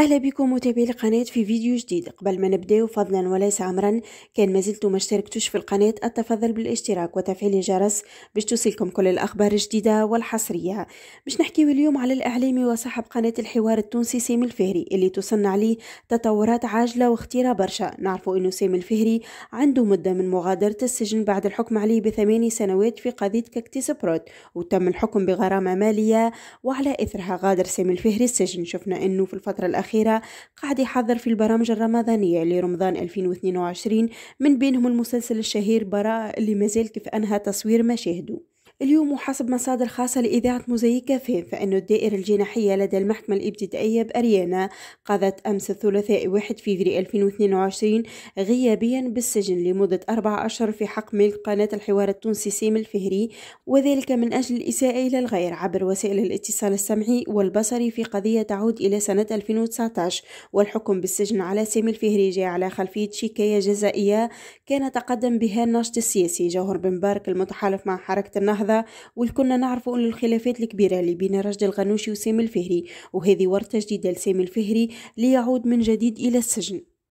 اهلا بكم متابعي القناه في فيديو جديد قبل ما نبدأ فضلا وليس امرا كان ما زلتوا ما اشتركتوش في القناه اتفضل بالاشتراك وتفعيل الجرس باش توصلكم كل الاخبار الجديده والحصريه باش نحكيو اليوم على الاعلامي وصاحب قناه الحوار التونسي سامي الفهري اللي تصنع عليه تطورات عاجله واختيرة برشا نعرفوا انه سامي الفهري عنده مده من مغادره السجن بعد الحكم عليه بثماني سنوات في قضيه كاكتيس برود وتم الحكم بغرامه ماليه وعلى اثرها غادر سامي الفهري السجن شفنا انه في الفتره الاخيره الأخيرة قاعد يحضر في البرامج الرمضانية لرمضان 2022 من بينهم المسلسل الشهير براء اللي مازال كيف أنهى تصوير مشاهده اليوم وحسب مصادر خاصة لإذاعة موزيكا فين فإن الدائرة الجناحية لدى المحكمة الإبتدائية بأريانا قضت أمس الثلاثاء 1 فيفري 2022 غيابيا بالسجن لمدة أربع أشهر في حق ملك قناة الحوار التونسي سيم الفهري وذلك من أجل الإساءة إلى الغير عبر وسائل الاتصال السمعي والبصري في قضية تعود إلى سنة 2019 والحكم بالسجن على سيم الفهري جاء على خلفية شكاية جزائية كان تقدم بها الناشط السياسي جوهر بن مبارك المتحالف مع حركة النهضة هذا واللي كنا نعرفوا أن الخلافات الكبيرة اللي بين رشد الغنوشي وسامي الفهري وهذه ورطة جديدة لسامي الفهري ليعود من جديد إلى السجن